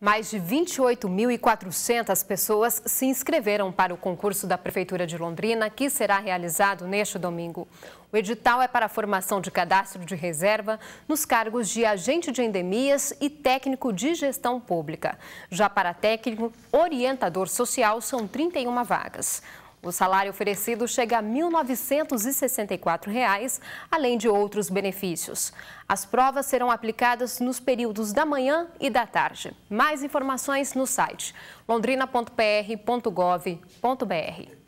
Mais de 28.400 pessoas se inscreveram para o concurso da Prefeitura de Londrina, que será realizado neste domingo. O edital é para a formação de cadastro de reserva nos cargos de agente de endemias e técnico de gestão pública. Já para técnico orientador social, são 31 vagas. O salário oferecido chega a R$ 1.964, reais, além de outros benefícios. As provas serão aplicadas nos períodos da manhã e da tarde. Mais informações no site londrina.pr.gov.br.